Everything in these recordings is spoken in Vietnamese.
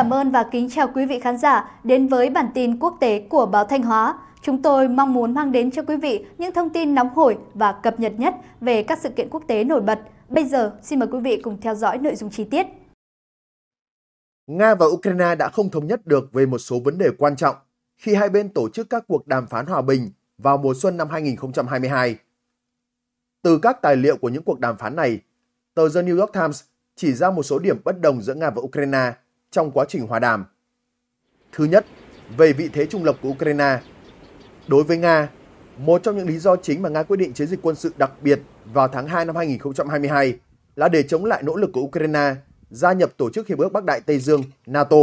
cảm ơn và kính chào quý vị khán giả đến với bản tin quốc tế của báo Thanh Hóa. Chúng tôi mong muốn mang đến cho quý vị những thông tin nóng hổi và cập nhật nhất về các sự kiện quốc tế nổi bật. Bây giờ, xin mời quý vị cùng theo dõi nội dung chi tiết. Nga và Ukraine đã không thống nhất được về một số vấn đề quan trọng khi hai bên tổ chức các cuộc đàm phán hòa bình vào mùa xuân năm 2022. Từ các tài liệu của những cuộc đàm phán này, tờ The New York Times chỉ ra một số điểm bất đồng giữa Nga và Ukraine – trong quá trình hòa đàm. Thứ nhất, về vị thế trung lập của Ukraine. Đối với Nga, một trong những lý do chính mà Nga quyết định chiến dịch quân sự đặc biệt vào tháng 2 năm 2022 là để chống lại nỗ lực của Ukraine gia nhập Tổ chức Hiệp ước Bắc Đại Tây Dương NATO.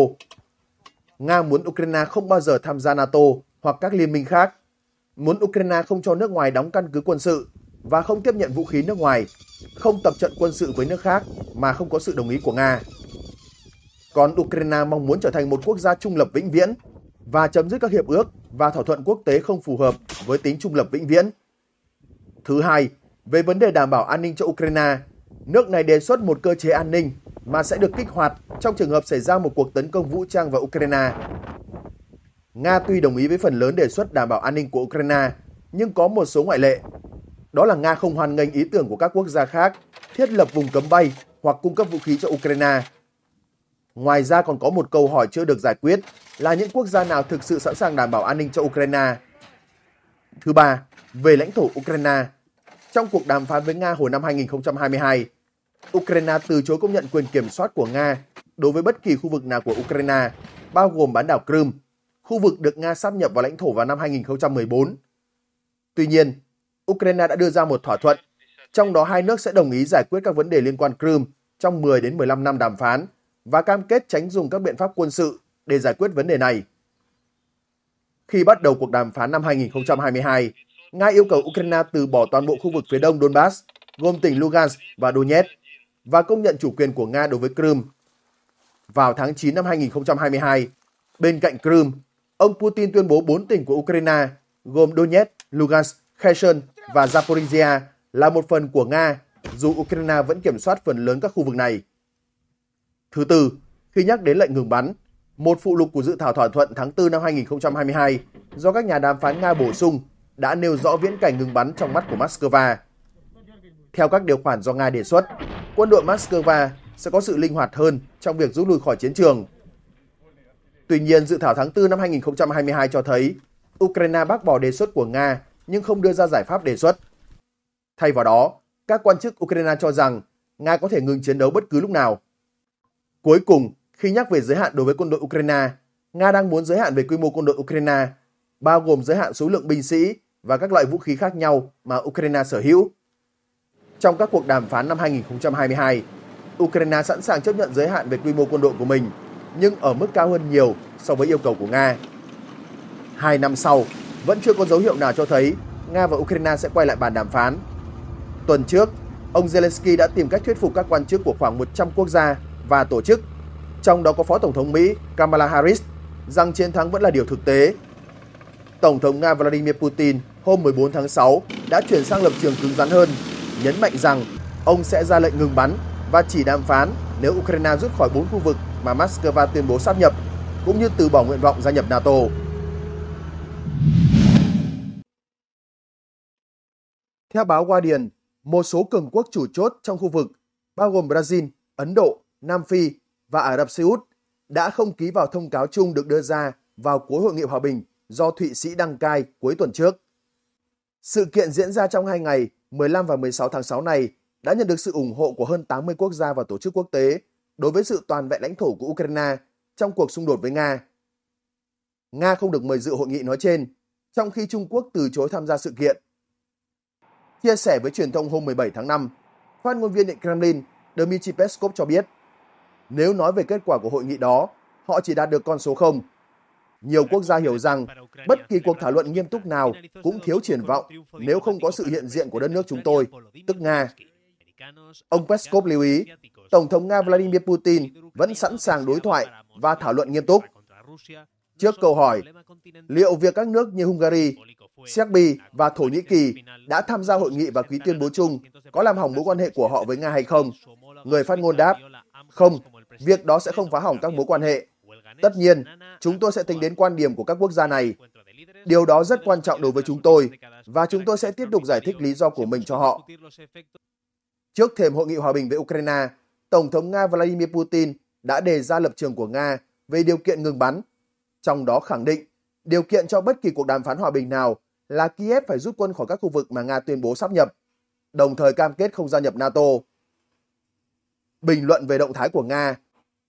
Nga muốn Ukraine không bao giờ tham gia NATO hoặc các liên minh khác, muốn Ukraine không cho nước ngoài đóng căn cứ quân sự và không tiếp nhận vũ khí nước ngoài, không tập trận quân sự với nước khác mà không có sự đồng ý của Nga còn Ukraine mong muốn trở thành một quốc gia trung lập vĩnh viễn và chấm dứt các hiệp ước và thỏa thuận quốc tế không phù hợp với tính trung lập vĩnh viễn. Thứ hai, về vấn đề đảm bảo an ninh cho Ukraine, nước này đề xuất một cơ chế an ninh mà sẽ được kích hoạt trong trường hợp xảy ra một cuộc tấn công vũ trang vào Ukraine. Nga tuy đồng ý với phần lớn đề xuất đảm bảo an ninh của Ukraine, nhưng có một số ngoại lệ. Đó là Nga không hoàn ngành ý tưởng của các quốc gia khác thiết lập vùng cấm bay hoặc cung cấp vũ khí cho Ukraine – Ngoài ra còn có một câu hỏi chưa được giải quyết là những quốc gia nào thực sự sẵn sàng đảm bảo an ninh cho Ukraine. Thứ ba, về lãnh thổ Ukraine. Trong cuộc đàm phán với Nga hồi năm 2022, Ukraine từ chối công nhận quyền kiểm soát của Nga đối với bất kỳ khu vực nào của Ukraine, bao gồm bán đảo Crimea, khu vực được Nga sáp nhập vào lãnh thổ vào năm 2014. Tuy nhiên, Ukraine đã đưa ra một thỏa thuận, trong đó hai nước sẽ đồng ý giải quyết các vấn đề liên quan Crimea trong 10 đến 15 năm đàm phán – và cam kết tránh dùng các biện pháp quân sự để giải quyết vấn đề này. Khi bắt đầu cuộc đàm phán năm 2022, Nga yêu cầu Ukraine từ bỏ toàn bộ khu vực phía đông Donbass, gồm tỉnh Lugansk và Donetsk, và công nhận chủ quyền của Nga đối với Crimea. Vào tháng 9 năm 2022, bên cạnh Crimea, ông Putin tuyên bố 4 tỉnh của Ukraine, gồm Donetsk, Lugansk, Kherson và Zaporizhia là một phần của Nga, dù Ukraine vẫn kiểm soát phần lớn các khu vực này. Thứ tư, khi nhắc đến lệnh ngừng bắn, một phụ lục của dự thảo thỏa thuận tháng 4 năm 2022 do các nhà đàm phán Nga bổ sung đã nêu rõ viễn cảnh ngừng bắn trong mắt của Moscow. Theo các điều khoản do Nga đề xuất, quân đội Moscow sẽ có sự linh hoạt hơn trong việc rút lui khỏi chiến trường. Tuy nhiên, dự thảo tháng 4 năm 2022 cho thấy Ukraine bác bỏ đề xuất của Nga nhưng không đưa ra giải pháp đề xuất. Thay vào đó, các quan chức Ukraine cho rằng Nga có thể ngừng chiến đấu bất cứ lúc nào Cuối cùng, khi nhắc về giới hạn đối với quân đội Ukraine, Nga đang muốn giới hạn về quy mô quân đội Ukraine, bao gồm giới hạn số lượng binh sĩ và các loại vũ khí khác nhau mà Ukraine sở hữu. Trong các cuộc đàm phán năm 2022, Ukraine sẵn sàng chấp nhận giới hạn về quy mô quân đội của mình, nhưng ở mức cao hơn nhiều so với yêu cầu của Nga. Hai năm sau, vẫn chưa có dấu hiệu nào cho thấy Nga và Ukraine sẽ quay lại bàn đàm phán. Tuần trước, ông Zelensky đã tìm cách thuyết phục các quan chức của khoảng 100 quốc gia và tổ chức, trong đó có Phó Tổng thống Mỹ Kamala Harris, rằng chiến thắng vẫn là điều thực tế. Tổng thống Nga Vladimir Putin hôm 14 tháng 6 đã chuyển sang lập trường cứng rắn hơn, nhấn mạnh rằng ông sẽ ra lệnh ngừng bắn và chỉ đàm phán nếu Ukraine rút khỏi bốn khu vực mà Moscow tuyên bố sáp nhập, cũng như từ bỏ nguyện vọng gia nhập NATO. Theo báo Guardian, một số cường quốc chủ chốt trong khu vực, bao gồm Brazil, Ấn Độ, Nam Phi và Ả Rập Xê Út đã không ký vào thông cáo chung được đưa ra vào cuối hội nghị hòa bình do Thụy Sĩ đăng cai cuối tuần trước. Sự kiện diễn ra trong hai ngày 15 và 16 tháng 6 này đã nhận được sự ủng hộ của hơn 80 quốc gia và tổ chức quốc tế đối với sự toàn vẹn lãnh thổ của Ukraine trong cuộc xung đột với Nga. Nga không được mời dự hội nghị nói trên, trong khi Trung Quốc từ chối tham gia sự kiện. Chia sẻ với truyền thông hôm 17 tháng 5, phát ngôn viên Điện Kremlin Dmitry Peskov cho biết nếu nói về kết quả của hội nghị đó, họ chỉ đạt được con số 0. Nhiều quốc gia hiểu rằng bất kỳ cuộc thảo luận nghiêm túc nào cũng thiếu triển vọng nếu không có sự hiện diện của đất nước chúng tôi, tức Nga. Ông Peskov lưu ý, Tổng thống Nga Vladimir Putin vẫn sẵn sàng đối thoại và thảo luận nghiêm túc. Trước câu hỏi, liệu việc các nước như Hungary, Serbia và Thổ Nhĩ Kỳ đã tham gia hội nghị và ký tuyên bố chung có làm hỏng mối quan hệ của họ với Nga hay không? Người phát ngôn đáp, không, việc đó sẽ không phá hỏng các mối quan hệ. Tất nhiên, chúng tôi sẽ tính đến quan điểm của các quốc gia này. Điều đó rất quan trọng đối với chúng tôi và chúng tôi sẽ tiếp tục giải thích lý do của mình cho họ. Trước thềm hội nghị hòa bình với Ukraine, Tổng thống Nga Vladimir Putin đã đề ra lập trường của Nga về điều kiện ngừng bắn, trong đó khẳng định điều kiện cho bất kỳ cuộc đàm phán hòa bình nào là Kiev phải rút quân khỏi các khu vực mà Nga tuyên bố sắp nhập, đồng thời cam kết không gia nhập NATO. Bình luận về động thái của Nga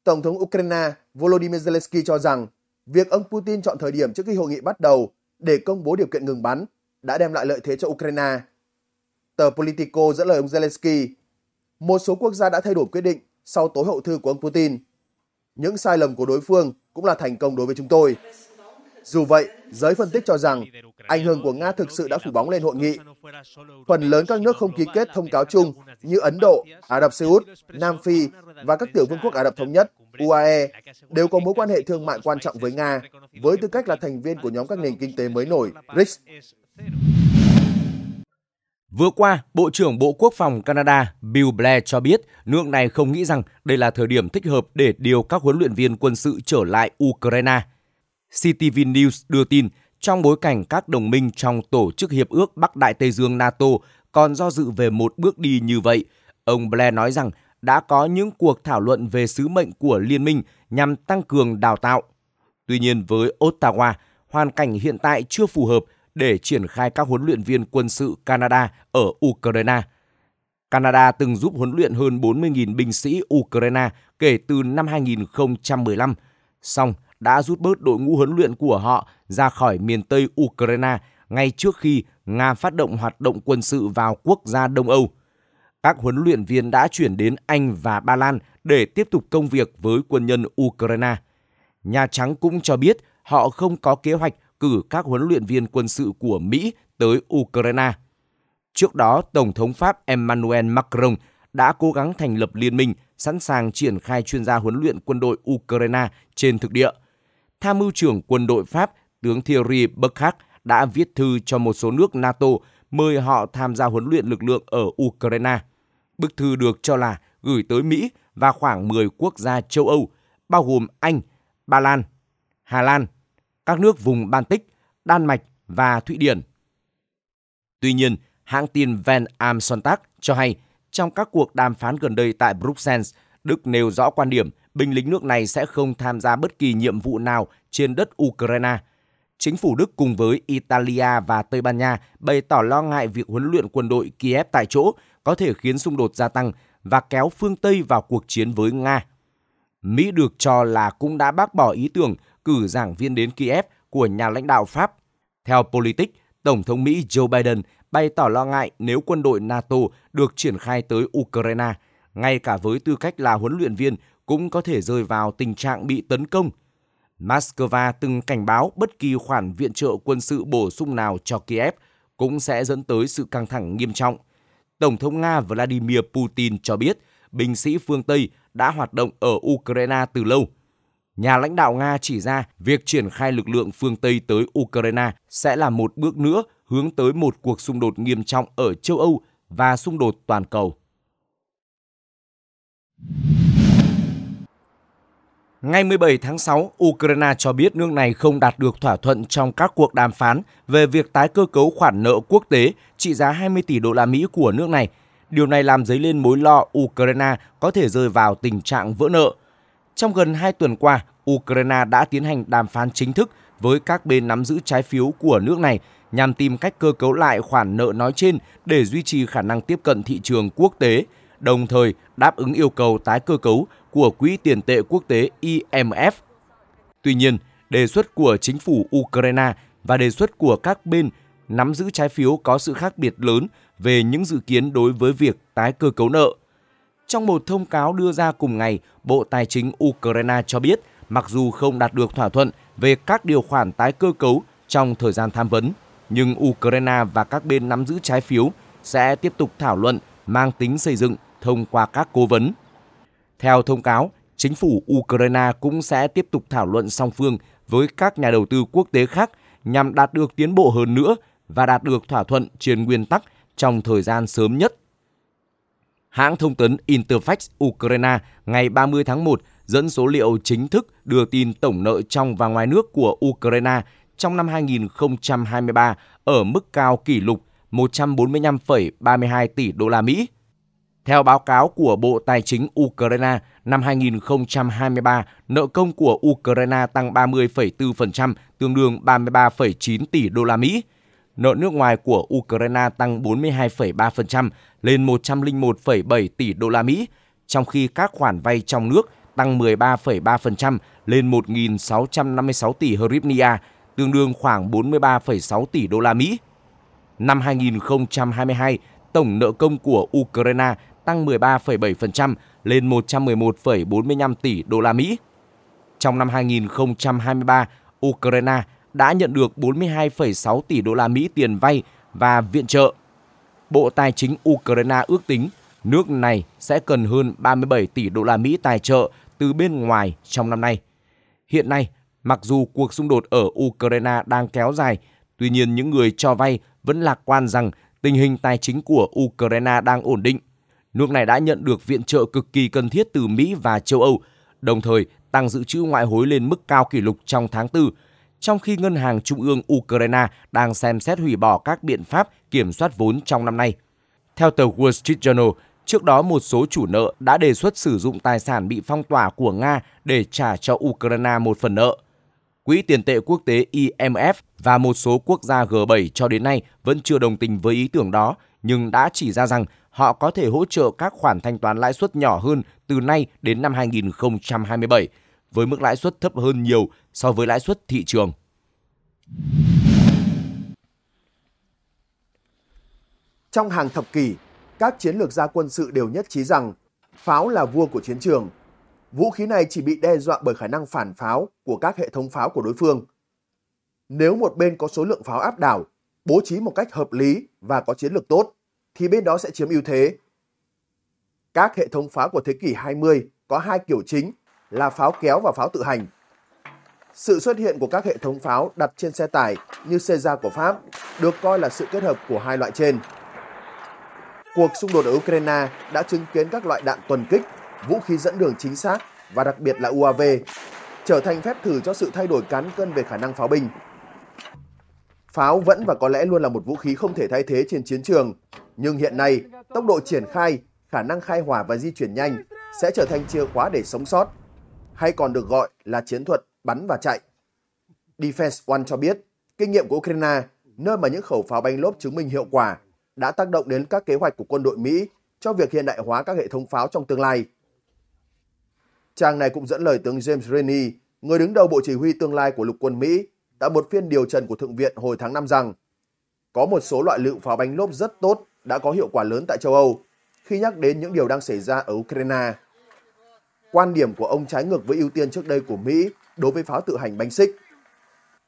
Tổng thống Ukraine Volodymyr Zelensky cho rằng việc ông Putin chọn thời điểm trước khi hội nghị bắt đầu để công bố điều kiện ngừng bắn đã đem lại lợi thế cho Ukraine. Tờ Politico dẫn lời ông Zelensky, một số quốc gia đã thay đổi quyết định sau tối hậu thư của ông Putin. Những sai lầm của đối phương cũng là thành công đối với chúng tôi. Dù vậy, giới phân tích cho rằng ảnh hưởng của Nga thực sự đã phủ bóng lên hội nghị. Phần lớn các nước không ký kết thông cáo chung như Ấn Độ, Ả Rập Xê Út, Nam Phi và các tiểu vương quốc Ả Rập Thống Nhất UAE đều có mối quan hệ thương mại quan trọng với Nga với tư cách là thành viên của nhóm các nền kinh tế mới nổi BRICS. Vừa qua, Bộ trưởng Bộ Quốc phòng Canada Bill Blair cho biết nước này không nghĩ rằng đây là thời điểm thích hợp để điều các huấn luyện viên quân sự trở lại Ukraine – CTV News đưa tin, trong bối cảnh các đồng minh trong Tổ chức Hiệp ước Bắc Đại Tây Dương NATO còn do dự về một bước đi như vậy, ông Blair nói rằng đã có những cuộc thảo luận về sứ mệnh của liên minh nhằm tăng cường đào tạo. Tuy nhiên với Ottawa, hoàn cảnh hiện tại chưa phù hợp để triển khai các huấn luyện viên quân sự Canada ở Ukraine. Canada từng giúp huấn luyện hơn 40.000 binh sĩ Ukraine kể từ năm 2015. Song, đã rút bớt đội ngũ huấn luyện của họ ra khỏi miền Tây Ukraine ngay trước khi Nga phát động hoạt động quân sự vào quốc gia Đông Âu. Các huấn luyện viên đã chuyển đến Anh và Ba Lan để tiếp tục công việc với quân nhân Ukraine. Nhà Trắng cũng cho biết họ không có kế hoạch cử các huấn luyện viên quân sự của Mỹ tới Ukraine. Trước đó, Tổng thống Pháp Emmanuel Macron đã cố gắng thành lập liên minh sẵn sàng triển khai chuyên gia huấn luyện quân đội Ukraine trên thực địa – Tham mưu trưởng quân đội Pháp tướng Thierry Burkhardt đã viết thư cho một số nước NATO mời họ tham gia huấn luyện lực lượng ở Ukraine. Bức thư được cho là gửi tới Mỹ và khoảng 10 quốc gia châu Âu, bao gồm Anh, Ba Lan, Hà Lan, các nước vùng Baltic, Đan Mạch và Thụy Điển. Tuy nhiên, hãng tin Van Am Sontak cho hay trong các cuộc đàm phán gần đây tại Bruxelles, Đức nêu rõ quan điểm binh lính nước này sẽ không tham gia bất kỳ nhiệm vụ nào trên đất Ukraine. Chính phủ Đức cùng với Italia và Tây Ban Nha bày tỏ lo ngại việc huấn luyện quân đội Kiev tại chỗ có thể khiến xung đột gia tăng và kéo phương Tây vào cuộc chiến với Nga. Mỹ được cho là cũng đã bác bỏ ý tưởng cử giảng viên đến Kiev của nhà lãnh đạo Pháp. Theo Politics, Tổng thống Mỹ Joe Biden bày tỏ lo ngại nếu quân đội NATO được triển khai tới Ukraine, ngay cả với tư cách là huấn luyện viên cũng có thể rơi vào tình trạng bị tấn công. Moscow từng cảnh báo bất kỳ khoản viện trợ quân sự bổ sung nào cho Kiev cũng sẽ dẫn tới sự căng thẳng nghiêm trọng. Tổng thống Nga Vladimir Putin cho biết binh sĩ phương Tây đã hoạt động ở Ukraine từ lâu. Nhà lãnh đạo Nga chỉ ra việc triển khai lực lượng phương Tây tới Ukraine sẽ là một bước nữa hướng tới một cuộc xung đột nghiêm trọng ở châu Âu và xung đột toàn cầu. Ngày 17 tháng 6, Ukraine cho biết nước này không đạt được thỏa thuận trong các cuộc đàm phán về việc tái cơ cấu khoản nợ quốc tế trị giá 20 tỷ đô la Mỹ của nước này. Điều này làm dấy lên mối lo Ukraine có thể rơi vào tình trạng vỡ nợ. Trong gần 2 tuần qua, Ukraine đã tiến hành đàm phán chính thức với các bên nắm giữ trái phiếu của nước này nhằm tìm cách cơ cấu lại khoản nợ nói trên để duy trì khả năng tiếp cận thị trường quốc tế – đồng thời đáp ứng yêu cầu tái cơ cấu của Quỹ tiền tệ quốc tế IMF. Tuy nhiên, đề xuất của chính phủ Ukraine và đề xuất của các bên nắm giữ trái phiếu có sự khác biệt lớn về những dự kiến đối với việc tái cơ cấu nợ. Trong một thông cáo đưa ra cùng ngày, Bộ Tài chính Ukraine cho biết mặc dù không đạt được thỏa thuận về các điều khoản tái cơ cấu trong thời gian tham vấn, nhưng Ukraine và các bên nắm giữ trái phiếu sẽ tiếp tục thảo luận mang tính xây dựng thông qua các cố vấn. Theo thông cáo, chính phủ Ukraine cũng sẽ tiếp tục thảo luận song phương với các nhà đầu tư quốc tế khác nhằm đạt được tiến bộ hơn nữa và đạt được thỏa thuận trên nguyên tắc trong thời gian sớm nhất. Hãng thông tấn Interfax Ukraine ngày 30 tháng 1 dẫn số liệu chính thức đưa tin tổng nợ trong và ngoài nước của Ukraine trong năm 2023 ở mức cao kỷ lục 145,32 tỷ đô la Mỹ, theo báo cáo của Bộ Tài chính Ukraine, năm 2023, nợ công của Ukraine tăng 30,4%, tương đương 33,9 tỷ đô la Mỹ. Nợ nước ngoài của Ukraine tăng 42,3% lên 101,7 tỷ đô la Mỹ, trong khi các khoản vay trong nước tăng 13,3% lên 1.656 tỷ hryvnia, tương đương khoảng 43,6 tỷ đô la Mỹ. Năm 2022, tổng nợ công của Ukraine tăng 13,7% lên 111,45 tỷ đô la Mỹ. Trong năm 2023, Ukraine đã nhận được 42,6 tỷ đô la Mỹ tiền vay và viện trợ. Bộ Tài chính Ukraine ước tính nước này sẽ cần hơn 37 tỷ đô la Mỹ tài trợ từ bên ngoài trong năm nay. Hiện nay, mặc dù cuộc xung đột ở Ukraine đang kéo dài, tuy nhiên những người cho vay vẫn lạc quan rằng tình hình tài chính của Ukraine đang ổn định nước này đã nhận được viện trợ cực kỳ cần thiết từ Mỹ và châu Âu, đồng thời tăng dự trữ ngoại hối lên mức cao kỷ lục trong tháng 4, trong khi Ngân hàng Trung ương Ukraine đang xem xét hủy bỏ các biện pháp kiểm soát vốn trong năm nay. Theo tờ Wall Street Journal, trước đó một số chủ nợ đã đề xuất sử dụng tài sản bị phong tỏa của Nga để trả cho Ukraine một phần nợ. Quỹ tiền tệ quốc tế IMF và một số quốc gia G7 cho đến nay vẫn chưa đồng tình với ý tưởng đó, nhưng đã chỉ ra rằng họ có thể hỗ trợ các khoản thanh toán lãi suất nhỏ hơn từ nay đến năm 2027 với mức lãi suất thấp hơn nhiều so với lãi suất thị trường. Trong hàng thập kỷ, các chiến lược gia quân sự đều nhất trí rằng pháo là vua của chiến trường. Vũ khí này chỉ bị đe dọa bởi khả năng phản pháo của các hệ thống pháo của đối phương. Nếu một bên có số lượng pháo áp đảo, bố trí một cách hợp lý và có chiến lược tốt, thì bên đó sẽ chiếm ưu thế. Các hệ thống pháo của thế kỷ 20 có hai kiểu chính là pháo kéo và pháo tự hành. Sự xuất hiện của các hệ thống pháo đặt trên xe tải như Caesar của Pháp được coi là sự kết hợp của hai loại trên. Cuộc xung đột ở Ukraine đã chứng kiến các loại đạn tuần kích, vũ khí dẫn đường chính xác và đặc biệt là UAV trở thành phép thử cho sự thay đổi cán cân về khả năng pháo binh. Pháo vẫn và có lẽ luôn là một vũ khí không thể thay thế trên chiến trường, nhưng hiện nay tốc độ triển khai, khả năng khai hỏa và di chuyển nhanh sẽ trở thành chìa khóa để sống sót, hay còn được gọi là chiến thuật bắn và chạy. Defense One cho biết, kinh nghiệm của Ukraine, nơi mà những khẩu pháo banh lốp chứng minh hiệu quả, đã tác động đến các kế hoạch của quân đội Mỹ cho việc hiện đại hóa các hệ thống pháo trong tương lai. Trang này cũng dẫn lời tướng James Rennie, người đứng đầu Bộ Chỉ huy Tương lai của Lục quân Mỹ, tại một phiên điều trần của Thượng viện hồi tháng 5 rằng có một số loại lựu pháo bánh lốp rất tốt đã có hiệu quả lớn tại châu Âu khi nhắc đến những điều đang xảy ra ở Ukraine. Quan điểm của ông trái ngược với ưu tiên trước đây của Mỹ đối với pháo tự hành bánh xích.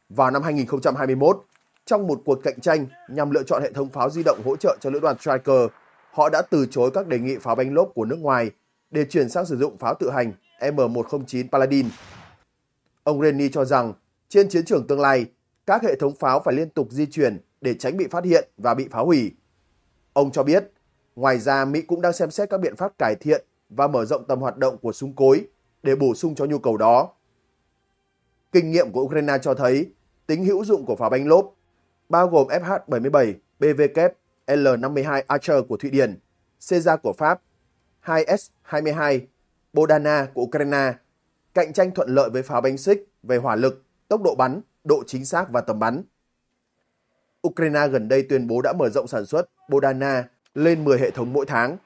Vào năm 2021, trong một cuộc cạnh tranh nhằm lựa chọn hệ thống pháo di động hỗ trợ cho lữ đoàn Striker, họ đã từ chối các đề nghị pháo bánh lốp của nước ngoài để chuyển sang sử dụng pháo tự hành M109 Paladin. Ông Rennie cho rằng trên chiến trường tương lai, các hệ thống pháo phải liên tục di chuyển để tránh bị phát hiện và bị phá hủy. Ông cho biết, ngoài ra Mỹ cũng đang xem xét các biện pháp cải thiện và mở rộng tầm hoạt động của súng cối để bổ sung cho nhu cầu đó. Kinh nghiệm của Ukraine cho thấy tính hữu dụng của pháo banh lốp, bao gồm FH-77, BVK, L-52 Archer của Thụy Điển, Caesar của Pháp, 2S-22, Bodana của Ukraine, cạnh tranh thuận lợi với pháo banh xích về hỏa lực tốc độ bắn, độ chính xác và tầm bắn. Ukraine gần đây tuyên bố đã mở rộng sản xuất Bodana lên 10 hệ thống mỗi tháng.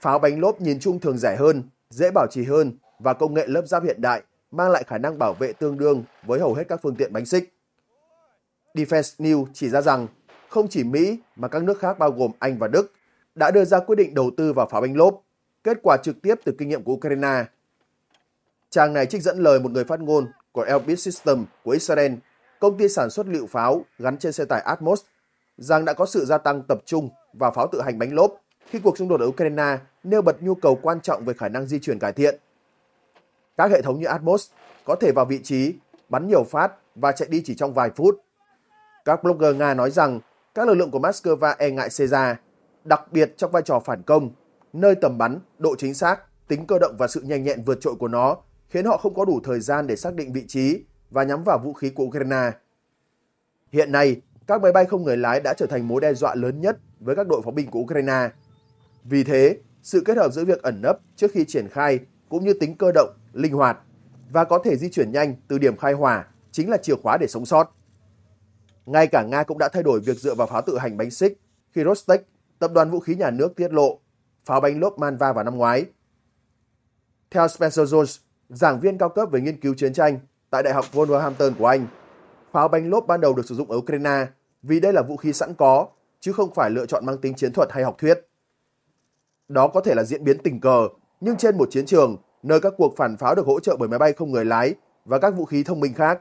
Pháo bánh lốp nhìn chung thường rẻ hơn, dễ bảo trì hơn và công nghệ lớp giáp hiện đại mang lại khả năng bảo vệ tương đương với hầu hết các phương tiện bánh xích. Defense News chỉ ra rằng không chỉ Mỹ mà các nước khác bao gồm Anh và Đức đã đưa ra quyết định đầu tư vào pháo bánh lốp, kết quả trực tiếp từ kinh nghiệm của Ukraine. Trang này trích dẫn lời một người phát ngôn của Elbit System của Israel, công ty sản xuất lựu pháo gắn trên xe tải Atmos, rằng đã có sự gia tăng tập trung vào pháo tự hành bánh lốp khi cuộc xung đột ở Ukraine nêu bật nhu cầu quan trọng về khả năng di chuyển cải thiện. Các hệ thống như Atmos có thể vào vị trí, bắn nhiều phát và chạy đi chỉ trong vài phút. Các blogger Nga nói rằng các lực lượng của Moscow e ngại Caesar, đặc biệt trong vai trò phản công, nơi tầm bắn, độ chính xác, tính cơ động và sự nhanh nhẹn vượt trội của nó khiến họ không có đủ thời gian để xác định vị trí và nhắm vào vũ khí của Ukraine. Hiện nay, các máy bay không người lái đã trở thành mối đe dọa lớn nhất với các đội pháo binh của Ukraine. Vì thế, sự kết hợp giữa việc ẩn nấp trước khi triển khai cũng như tính cơ động, linh hoạt và có thể di chuyển nhanh từ điểm khai hỏa chính là chìa khóa để sống sót. Ngay cả Nga cũng đã thay đổi việc dựa vào pháo tự hành bánh xích khi Rostec, tập đoàn vũ khí nhà nước tiết lộ pháo bánh lốp Manva vào năm ngoái. Theo Spencer Jones, giảng viên cao cấp về nghiên cứu chiến tranh tại Đại học Wolverhampton của Anh. Pháo bánh lốp ban đầu được sử dụng ở Ukraine vì đây là vũ khí sẵn có, chứ không phải lựa chọn mang tính chiến thuật hay học thuyết. Đó có thể là diễn biến tình cờ, nhưng trên một chiến trường, nơi các cuộc phản pháo được hỗ trợ bởi máy bay không người lái và các vũ khí thông minh khác,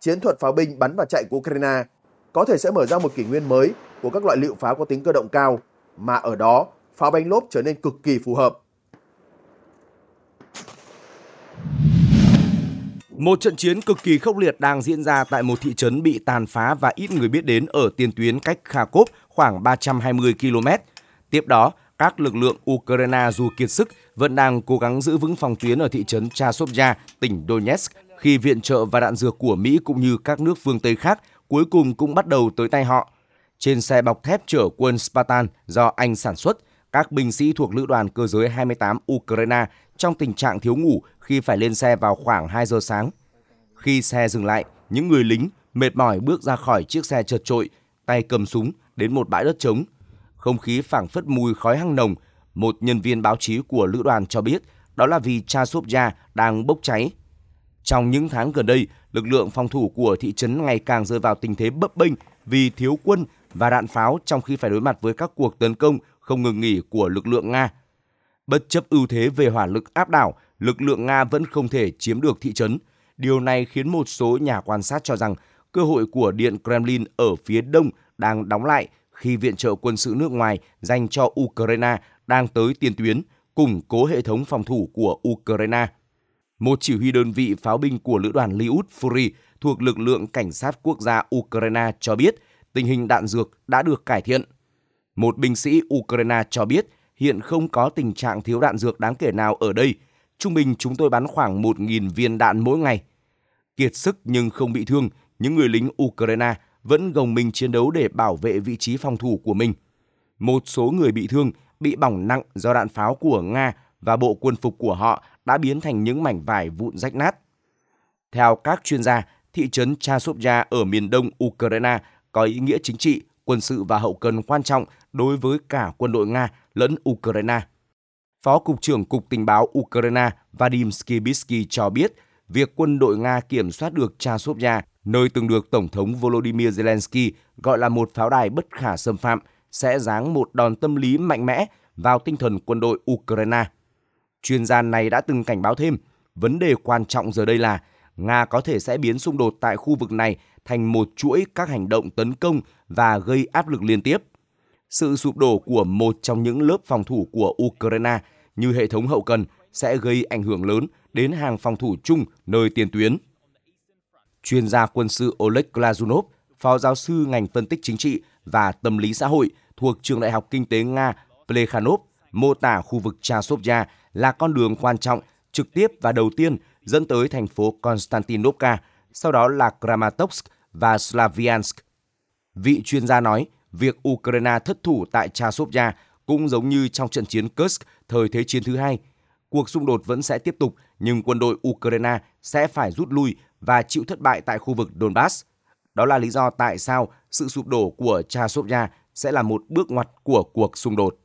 chiến thuật pháo binh bắn và chạy của Ukraine có thể sẽ mở ra một kỷ nguyên mới của các loại liệu pháo có tính cơ động cao, mà ở đó pháo bánh lốp trở nên cực kỳ phù hợp Một trận chiến cực kỳ khốc liệt đang diễn ra tại một thị trấn bị tàn phá và ít người biết đến ở tiền tuyến cách Kharkov khoảng 320 km. Tiếp đó, các lực lượng Ukraine dù kiệt sức vẫn đang cố gắng giữ vững phòng tuyến ở thị trấn Chasovya, tỉnh Donetsk khi viện trợ và đạn dược của Mỹ cũng như các nước phương Tây khác cuối cùng cũng bắt đầu tới tay họ. Trên xe bọc thép chở quân Spartan do Anh sản xuất, các binh sĩ thuộc lữ đoàn cơ giới 28 Ukraine trong tình trạng thiếu ngủ khi phải lên xe vào khoảng 2 giờ sáng. Khi xe dừng lại, những người lính mệt mỏi bước ra khỏi chiếc xe chật trội, tay cầm súng đến một bãi đất trống. Không khí phảng phất mùi khói hăng nồng, một nhân viên báo chí của lữ đoàn cho biết đó là vì cha súp da đang bốc cháy. Trong những tháng gần đây, lực lượng phòng thủ của thị trấn ngày càng rơi vào tình thế bấp bênh vì thiếu quân và đạn pháo trong khi phải đối mặt với các cuộc tấn công không ngừng nghỉ của lực lượng Nga. Bất chấp ưu thế về hỏa lực áp đảo, lực lượng Nga vẫn không thể chiếm được thị trấn. Điều này khiến một số nhà quan sát cho rằng cơ hội của Điện Kremlin ở phía đông đang đóng lại khi viện trợ quân sự nước ngoài dành cho Ukraine đang tới tiền tuyến, củng cố hệ thống phòng thủ của Ukraine. Một chỉ huy đơn vị pháo binh của lữ đoàn liut Fury thuộc lực lượng cảnh sát quốc gia Ukraine cho biết tình hình đạn dược đã được cải thiện – một binh sĩ Ukraine cho biết hiện không có tình trạng thiếu đạn dược đáng kể nào ở đây. Trung bình chúng tôi bắn khoảng 1.000 viên đạn mỗi ngày. Kiệt sức nhưng không bị thương, những người lính Ukraine vẫn gồng mình chiến đấu để bảo vệ vị trí phòng thủ của mình. Một số người bị thương bị bỏng nặng do đạn pháo của Nga và bộ quân phục của họ đã biến thành những mảnh vải vụn rách nát. Theo các chuyên gia, thị trấn Chasovya ở miền đông Ukraine có ý nghĩa chính trị quân sự và hậu cần quan trọng đối với cả quân đội Nga lẫn Ukraine. Phó Cục trưởng Cục Tình báo Ukraine Vadim Skibisky cho biết, việc quân đội Nga kiểm soát được Chasovya, nơi từng được Tổng thống Volodymyr Zelensky gọi là một pháo đài bất khả xâm phạm, sẽ giáng một đòn tâm lý mạnh mẽ vào tinh thần quân đội Ukraine. Chuyên gia này đã từng cảnh báo thêm, vấn đề quan trọng giờ đây là Nga có thể sẽ biến xung đột tại khu vực này thành một chuỗi các hành động tấn công và gây áp lực liên tiếp. Sự sụp đổ của một trong những lớp phòng thủ của Ukraine như hệ thống hậu cần sẽ gây ảnh hưởng lớn đến hàng phòng thủ chung nơi tiền tuyến. Chuyên gia quân sự Oleg Glazunov, phó giáo sư ngành phân tích chính trị và tâm lý xã hội thuộc Trường Đại học Kinh tế Nga Plekhanov mô tả khu vực Chasovia là con đường quan trọng, trực tiếp và đầu tiên dẫn tới thành phố Konstantinovka, sau đó là Kramatorsk và Slaviansk. Vị chuyên gia nói, việc Ukraine thất thủ tại Chasovya cũng giống như trong trận chiến Kursk thời Thế chiến thứ hai. Cuộc xung đột vẫn sẽ tiếp tục, nhưng quân đội Ukraine sẽ phải rút lui và chịu thất bại tại khu vực Donbass. Đó là lý do tại sao sự sụp đổ của Chasovya sẽ là một bước ngoặt của cuộc xung đột.